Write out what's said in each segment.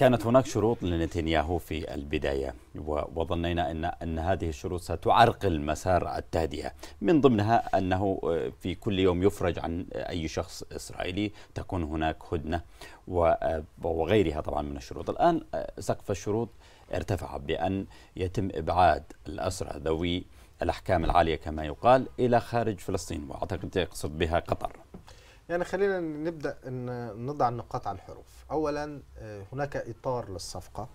كانت هناك شروط لنتنياهو في البداية وظنينا أن, أن هذه الشروط ستعرقل مسار التهدئة من ضمنها أنه آه، في كل يوم يفرج عن أي شخص إسرائيلي تكون هناك هدنة آه، وغيرها طبعا من الشروط الآن آه، سقف الشروط ارتفع بأن يتم إبعاد الأسرى ذوي الأحكام العالية كما يقال إلى خارج فلسطين وأعتقد يقصد بها قطر يعني خلينا نبدا ان نضع النقاط على الحروف اولا آه، هناك اطار للصفقه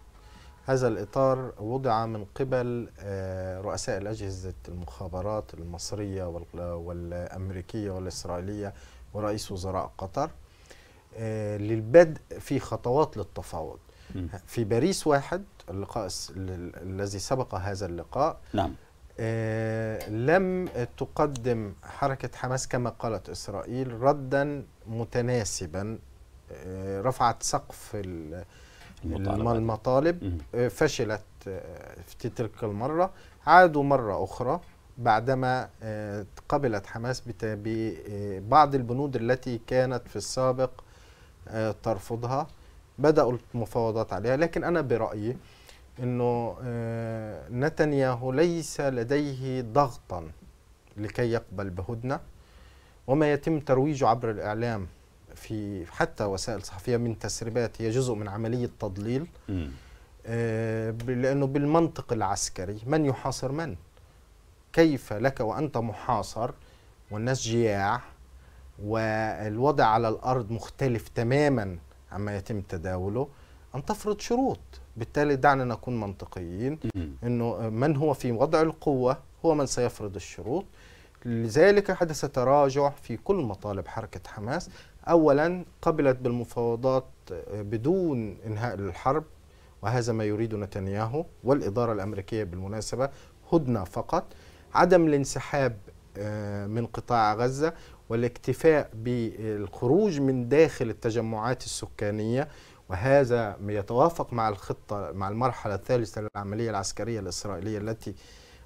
هذا الاطار وضع من قبل آه، رؤساء الاجهزه المخابرات المصريه والامريكيه والاسرائيليه ورئيس وزراء قطر آه، للبدء في خطوات للتفاوض في باريس واحد اللقاء الذي سبق هذا اللقاء نعم آه، لم تقدم حركة حماس كما قالت إسرائيل ردا متناسبا آه، رفعت سقف المطالب آه، فشلت في تلك المرة عادوا مرة أخرى بعدما قبلت حماس ببعض البنود التي كانت في السابق ترفضها بدأوا المفاوضات عليها لكن أنا برأيي انه آه، نتنياهو ليس لديه ضغطا لكي يقبل بهدنه وما يتم ترويجه عبر الاعلام في حتى وسائل صحفيه من تسريبات هي جزء من عمليه تضليل م. آه، لانه بالمنطق العسكري من يحاصر من؟ كيف لك وانت محاصر والناس جياع والوضع على الارض مختلف تماما عما يتم تداوله ان تفرض شروط بالتالي دعنا نكون منطقيين انه من هو في وضع القوه هو من سيفرض الشروط لذلك حدث تراجع في كل مطالب حركه حماس اولا قبلت بالمفاوضات بدون انهاء الحرب وهذا ما يريد نتنياهو والاداره الامريكيه بالمناسبه هدنه فقط عدم الانسحاب آه، من قطاع غزه والاكتفاء بالخروج من داخل التجمعات السكانيه وهذا يتوافق مع الخطة مع المرحلة الثالثة للعملية العسكرية الإسرائيلية التي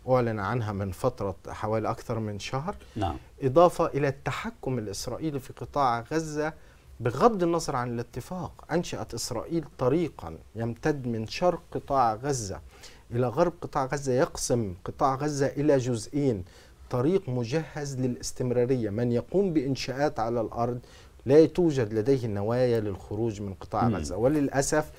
أعلن عنها من فترة حوالي أكثر من شهر نعم. إضافة إلى التحكم الإسرائيلي في قطاع غزة بغض النظر عن الاتفاق أنشأت إسرائيل طريقا يمتد من شرق قطاع غزة إلى غرب قطاع غزة يقسم قطاع غزة إلى جزئين طريق مجهز للاستمرارية من يقوم بإنشاءات على الأرض لا توجد لديه النوايا للخروج من قطاع غزة وللأسف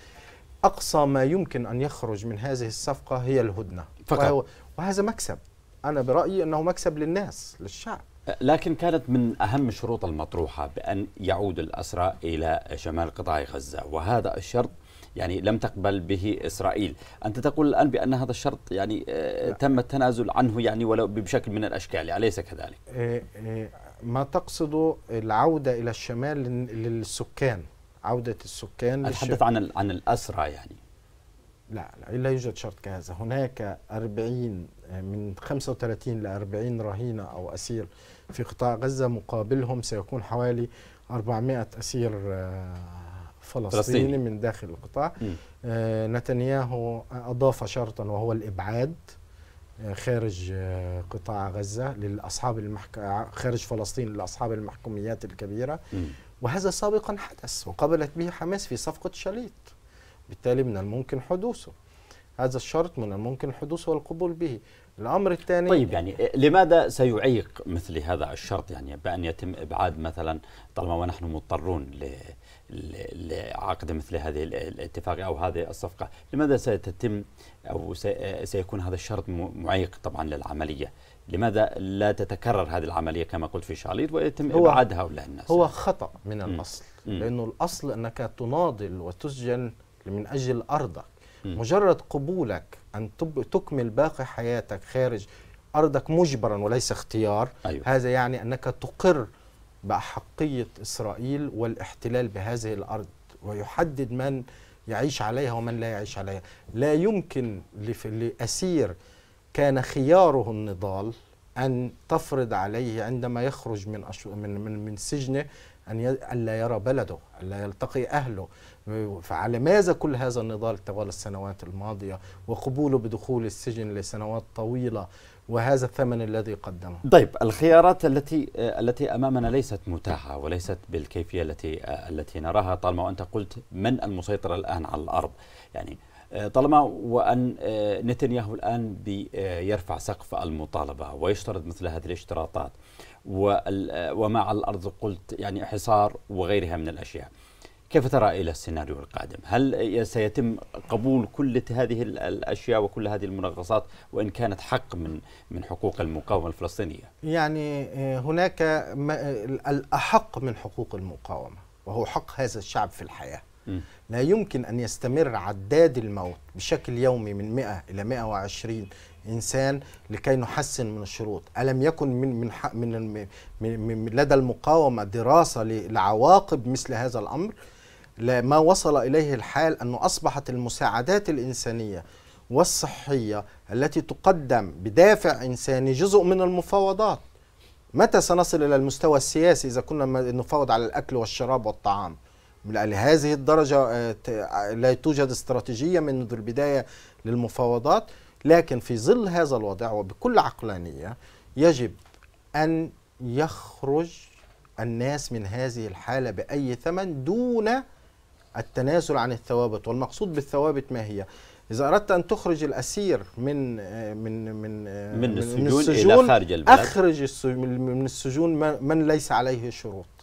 أقصى ما يمكن أن يخرج من هذه الصفقة هي الهدنة فقط. وهذا مكسب أنا برأيي أنه مكسب للناس للشعب لكن كانت من أهم الشروط المطروحة بأن يعود الأسرى إلى شمال قطاع غزة وهذا الشرط يعني لم تقبل به إسرائيل أنت تقول الآن بأن هذا الشرط يعني آه، تم التنازل عنه يعني ولو بشكل من الأشكال أليس كذلك؟ آه، آه، ما تقصده العودة إلى الشمال للسكان عودة السكان أتحدث عن عن الأسرى يعني لا لا لا يوجد شرط كهذا هناك 40 من 35 ل 40 رهينة أو أسير في قطاع غزة مقابلهم سيكون حوالي 400 أسير آه، فلسطيني, فلسطيني. من داخل القطاع آه، نتنياهو أضاف شرطا وهو الإبعاد خارج آه، قطاع غزة للأصحاب المحك... آه، خارج فلسطين لأصحاب المحكوميات الكبيرة م. وهذا سابقا حدث وقبلت به حماس في صفقة شليط بالتالي من الممكن حدوثه هذا الشرط من الممكن الحدوث والقبول به الأمر الثاني طيب يعني لماذا سيعيق مثل هذا الشرط يعني بأن يتم إبعاد مثلا طالما ونحن مضطرون لعقد مثل هذه الاتفاق أو هذه الصفقة لماذا ستتم أو سيكون هذا الشرط معيق طبعا للعملية لماذا لا تتكرر هذه العملية كما قلت في شاليط ويتم هو إبعاد هؤلاء الناس هو خطأ من الأصل لأنه الأصل أنك تناضل وتسجن من أجل أرضك مجرد قبولك أن تكمل باقي حياتك خارج أرضك مجبرا وليس اختيار أيوة. هذا يعني أنك تقر بأحقية إسرائيل والاحتلال بهذه الأرض ويحدد من يعيش عليها ومن لا يعيش عليها لا يمكن لأسير كان خياره النضال أن تفرض عليه عندما يخرج من من من, من سجنه أن ألا يرى بلده ألا يلتقي أهله فعلى ماذا كل هذا النضال طوال السنوات الماضية وقبوله بدخول السجن لسنوات طويلة وهذا الثمن الذي قدمه طيب الخيارات التي التي امامنا ليست متاحه وليست بالكيفيه التي التي نراها طالما وأنت قلت من المسيطر الان على الارض يعني آه، طالما وأن آه، نتنياهو الآن بيرفع سقف المطالبة ويشترط مثل هذه الاشتراطات آه، وما على الأرض قلت يعني حصار وغيرها من الأشياء كيف ترى إلى السيناريو القادم؟ هل سيتم قبول كل هذه الأشياء وكل هذه المنغصات وإن كانت حق من من حقوق المقاومة الفلسطينية؟ يعني هناك الأحق من حقوق المقاومة وهو حق هذا الشعب في الحياة لا يمكن أن يستمر عداد الموت بشكل يومي من 100 إلى 120 إنسان لكي نحسن من الشروط ألم يكن من, من, من, من, من لدى المقاومة دراسة لعواقب مثل هذا الأمر ما وصل إليه الحال أنه أصبحت المساعدات الإنسانية والصحية التي تقدم بدافع إنساني جزء من المفاوضات متى سنصل إلى المستوى السياسي إذا كنا نفاوض على الأكل والشراب والطعام لهذه الدرجة آه، لا توجد استراتيجية منذ البداية للمفاوضات لكن في ظل هذا الوضع وبكل عقلانية يجب أن يخرج الناس من هذه الحالة بأي ثمن دون التنازل عن الثوابت والمقصود بالثوابت ما هي إذا أردت أن تخرج الأسير من آه، من آه، من من السجون, من السجون إلى خارج البلد أخرج من السجون من ليس عليه شروط